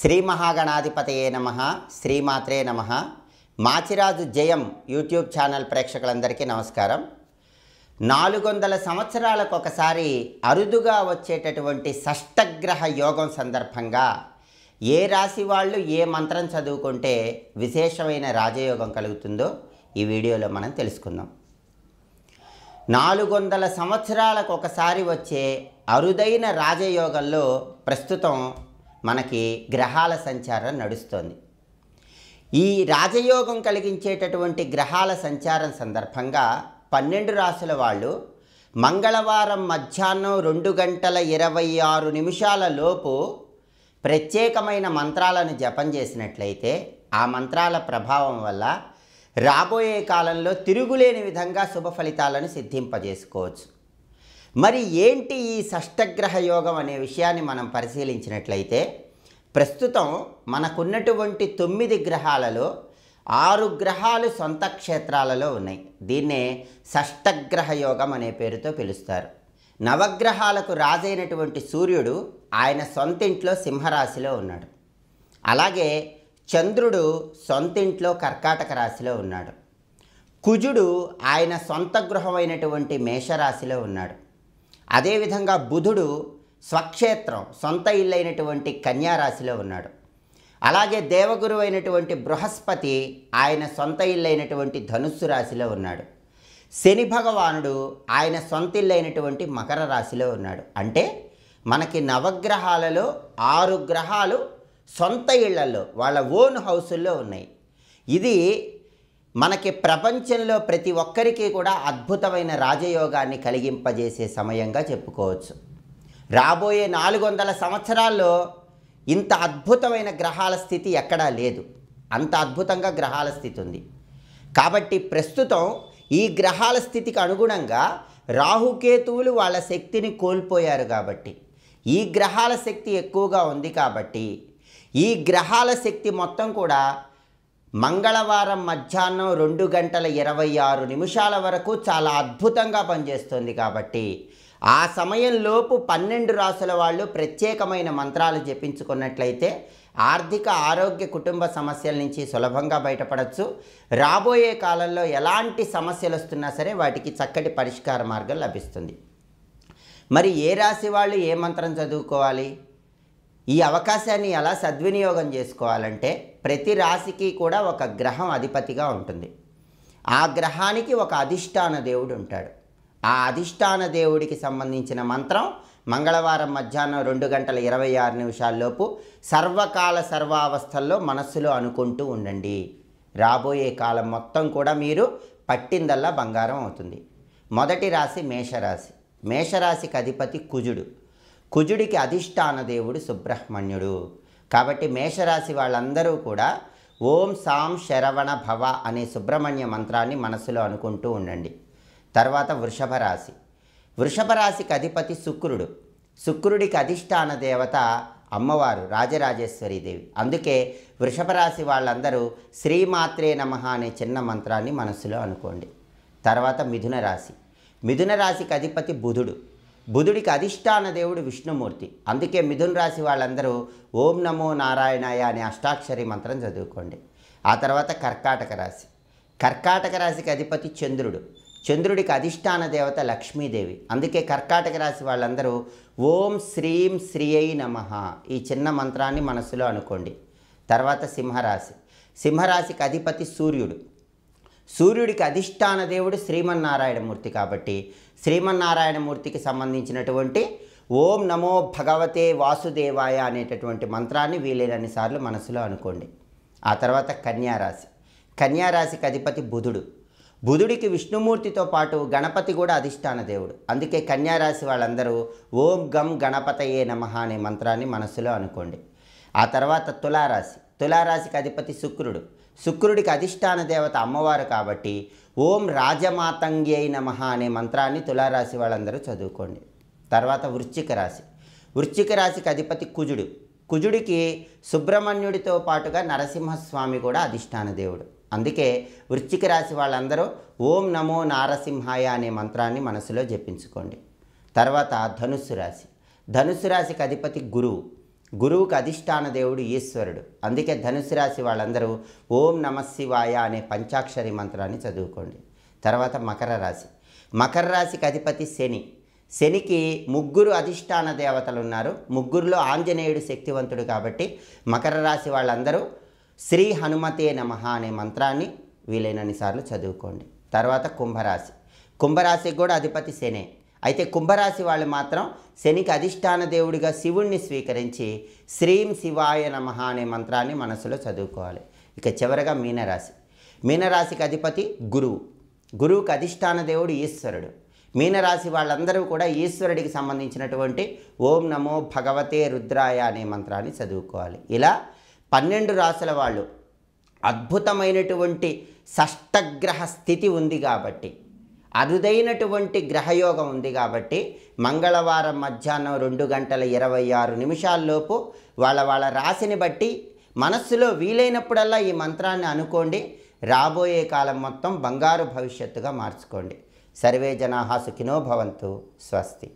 శ్రీ మహాగణాధిపతయే నమ శ్రీమాత్రే నమ మాచిరాజు జయం యూట్యూబ్ ఛానల్ ప్రేక్షకులందరికీ నమస్కారం నాలుగు వందల సంవత్సరాలకు ఒకసారి అరుదుగా వచ్చేటటువంటి షష్టగ్రహ యోగం సందర్భంగా ఏ రాశి వాళ్ళు ఏ మంత్రం చదువుకుంటే విశేషమైన రాజయోగం కలుగుతుందో ఈ వీడియోలో మనం తెలుసుకుందాం నాలుగు వందల సంవత్సరాలకు ఒకసారి వచ్చే అరుదైన రాజయోగంలో ప్రస్తుతం మనకి గ్రహాల సంచారం నడుస్తోంది ఈ రాజయోగం కలిగించేటటువంటి గ్రహాల సంచారం సందర్భంగా పన్నెండు రాసుల వాళ్ళు మంగళవారం మధ్యాహ్నం రెండు గంటల ఇరవై ఆరు నిమిషాల లోపు ప్రత్యేకమైన మంత్రాలను జపం చేసినట్లయితే ఆ మంత్రాల ప్రభావం వల్ల రాబోయే కాలంలో తిరుగులేని విధంగా శుభ ఫలితాలను సిద్ధింపజేసుకోవచ్చు మరి ఏంటి ఈ షష్టగ్రహ యోగం అనే విషయాన్ని మనం పరిశీలించినట్లయితే ప్రస్తుతం మనకున్నటువంటి తొమ్మిది గ్రహాలలో ఆరు గ్రహాలు సొంత క్షేత్రాలలో ఉన్నాయి దీన్నే షష్టగ్రహ యోగం అనే పేరుతో పిలుస్తారు నవగ్రహాలకు రాజైనటువంటి సూర్యుడు ఆయన సొంతింట్లో సింహరాశిలో ఉన్నాడు అలాగే చంద్రుడు సొంతింట్లో కర్కాటక రాశిలో ఉన్నాడు కుజుడు ఆయన సొంత గృహమైనటువంటి మేషరాశిలో ఉన్నాడు అదేవిధంగా బుధుడు స్వక్షేత్రం సొంత ఇల్లైనటువంటి కన్యారాశిలో ఉన్నాడు అలాగే దేవగురు అయినటువంటి బృహస్పతి ఆయన సొంత ఇల్లైనటువంటి ధనుస్సు రాశిలో ఉన్నాడు శని భగవానుడు ఆయన సొంత ఇల్లైనటువంటి మకర రాశిలో ఉన్నాడు అంటే మనకి నవగ్రహాలలో ఆరు గ్రహాలు సొంత ఇళ్లలో వాళ్ళ ఓన్ హౌసుల్లో ఉన్నాయి ఇది మనకి ప్రపంచంలో ప్రతి ఒక్కరికి కూడా అద్భుతమైన రాజయోగాన్ని కలిగింపజేసే సమయంగా చెప్పుకోవచ్చు రాబోయే నాలుగు వందల సంవత్సరాల్లో ఇంత అద్భుతమైన గ్రహాల స్థితి ఎక్కడా లేదు అంత అద్భుతంగా గ్రహాల స్థితి ఉంది కాబట్టి ప్రస్తుతం ఈ గ్రహాల స్థితికి అనుగుణంగా రాహుకేతువులు వాళ్ళ శక్తిని కోల్పోయారు కాబట్టి ఈ గ్రహాల శక్తి ఎక్కువగా ఉంది కాబట్టి ఈ గ్రహాల శక్తి మొత్తం కూడా మంగళవారం మధ్యాహ్నం రెండు గంటల ఇరవై ఆరు నిమిషాల వరకు చాలా అద్భుతంగా పనిచేస్తుంది కాబట్టి ఆ సమయంలోపు పన్నెండు రాసుల వాళ్ళు ప్రత్యేకమైన మంత్రాలు జపించుకున్నట్లయితే ఆర్థిక ఆరోగ్య కుటుంబ సమస్యల నుంచి సులభంగా బయటపడవచ్చు రాబోయే కాలంలో ఎలాంటి సమస్యలు వస్తున్నా సరే వాటికి చక్కటి పరిష్కార మార్గం లభిస్తుంది మరి ఏ రాశి వాళ్ళు ఏ మంత్రం చదువుకోవాలి ఈ అవకాశాన్ని ఎలా సద్వినియోగం చేసుకోవాలంటే ప్రతి రాశికి కూడా ఒక గ్రహం అధిపతిగా ఉంటుంది ఆ గ్రహానికి ఒక అధిష్టాన దేవుడు ఉంటాడు ఆ అధిష్టాన దేవుడికి సంబంధించిన మంత్రం మంగళవారం మధ్యాహ్నం రెండు గంటల ఇరవై ఆరు నిమిషాల్లోపు సర్వకాల సర్వావస్థల్లో మనస్సులో అనుకుంటూ ఉండండి రాబోయే కాలం మొత్తం కూడా మీరు పట్టిందల్లా బంగారం అవుతుంది మొదటి రాశి మేషరాశి మేషరాశికి అధిపతి కుజుడు కుజుడికి అధిష్టాన దేవుడు సుబ్రహ్మణ్యుడు కాబట్టి మేషరాశి వాళ్ళందరూ కూడా ఓం సాం శరవణ భవ అనే సుబ్రహ్మణ్య మంత్రాన్ని మనసులో అనుకుంటూ ఉండండి తర్వాత వృషభ రాశి వృషభ రాశికి అధిపతి శుక్రుడు శుక్రుడికి అధిష్టాన దేవత అమ్మవారు రాజరాజేశ్వరీదేవి అందుకే వృషభ రాశి వాళ్ళందరూ శ్రీమాత్రే నమ అనే చిన్న మంత్రాన్ని మనసులో అనుకోండి తర్వాత మిథున రాశి మిథున రాశికి అధిపతి బుధుడు బుధుడికి అధిష్టాన దేవుడు విష్ణుమూర్తి అందుకే మిథున్ రాశి వాళ్ళందరూ ఓం నమో నారాయణాయ అనే అష్టాక్షరి మంత్రం చదువుకోండి ఆ తర్వాత కర్కాటక రాశి కర్కాటక రాశికి అధిపతి చంద్రుడు చంద్రుడికి అధిష్టాన దేవత లక్ష్మీదేవి అందుకే కర్కాటక రాశి వాళ్ళందరూ ఓం శ్రీం శ్రీయై నమ ఈ చిన్న మంత్రాన్ని మనసులో అనుకోండి తర్వాత సింహరాశి సింహరాశికి అధిపతి సూర్యుడు సూర్యుడికి అధిష్టాన దేవుడు శ్రీమన్నారాయణమూర్తి కాబట్టి శ్రీమన్నారాయణమూర్తికి సంబంధించినటువంటి ఓం నమో భగవతే వాసుదేవాయ అనేటటువంటి మంత్రాన్ని వీలైనన్ని సార్లు మనసులో అనుకోండి ఆ తర్వాత కన్యారాశి కన్యారాశికి అధిపతి బుధుడు బుధుడికి విష్ణుమూర్తితో పాటు గణపతి కూడా అధిష్టాన దేవుడు అందుకే కన్యారాశి వాళ్ళందరూ ఓం గం గణపతయే నమ అనే మంత్రాన్ని మనసులో అనుకోండి ఆ తర్వాత తులారాశి తులారాశికి అధిపతి శుక్రుడు శుక్రుడికి అధిష్టాన దేవత అమ్మవారు కాబట్టి ఓం రాజమాతంగ్యై మహా అనే మంత్రాన్ని తులారాశి వాళ్ళందరూ చదువుకోండి తర్వాత వృశ్చిక రాశి వృశ్చిక రాశికి అధిపతి కుజుడు కుజుడికి సుబ్రహ్మణ్యుడితో పాటుగా నరసింహస్వామి కూడా అధిష్టాన దేవుడు అందుకే వృశ్చిక రాశి వాళ్ళందరూ ఓం నమో నారసింహాయ అనే మంత్రాన్ని మనసులో జపించుకోండి తర్వాత ధనుస్సు రాశి ధనుస్సు రాశికి అధిపతి గురువు గురువుకు అధిష్టాన దేవుడు ఈశ్వరుడు అందుకే ధనుసు రాశి వాళ్ళందరూ ఓం నమశివాయ అనే పంచాక్షరి మంత్రాన్ని చదువుకోండి తర్వాత మకర రాశి మకర రాశికి అధిపతి శని శనికి ముగ్గురు అధిష్టాన దేవతలు ఉన్నారు ముగ్గురులో ఆంజనేయుడు శక్తివంతుడు కాబట్టి మకర రాశి వాళ్ళందరూ శ్రీ హనుమతే నమ అనే మంత్రాన్ని వీలైనన్ని సార్లు చదువుకోండి తర్వాత కుంభరాశి కుంభరాశికి కూడా అధిపతి శనే అయితే కుంభరాశి వాళ్ళు మాత్రం శనికి అధిష్టాన దేవుడిగా శివుణ్ణి స్వీకరించి శ్రీం శివాయ నమ అనే మంత్రాన్ని మనసులో చదువుకోవాలి ఇక చివరగా మీనరాశి మీనరాశికి అధిపతి గురువు గురువుకి అధిష్టాన దేవుడు ఈశ్వరుడు మీనరాశి వాళ్ళందరూ కూడా ఈశ్వరుడికి సంబంధించినటువంటి ఓం నమో భగవతే రుద్రాయ అనే మంత్రాన్ని చదువుకోవాలి ఇలా పన్నెండు రాసుల వాళ్ళు అద్భుతమైనటువంటి షష్టగ్రహ స్థితి ఉంది కాబట్టి అరుదైనటువంటి గ్రహయోగం ఉంది కాబట్టి మంగళవారం మధ్యాహ్నం రెండు గంటల ఇరవై ఆరు నిమిషాల్లోపు వాళ్ళ వాళ్ళ రాశిని బట్టి మనస్సులో వీలైనప్పుడల్లా ఈ మంత్రాన్ని అనుకోండి రాబోయే కాలం మొత్తం బంగారు భవిష్యత్తుగా మార్చుకోండి సర్వే జనాహా సుఖినో భవంతు స్వస్తి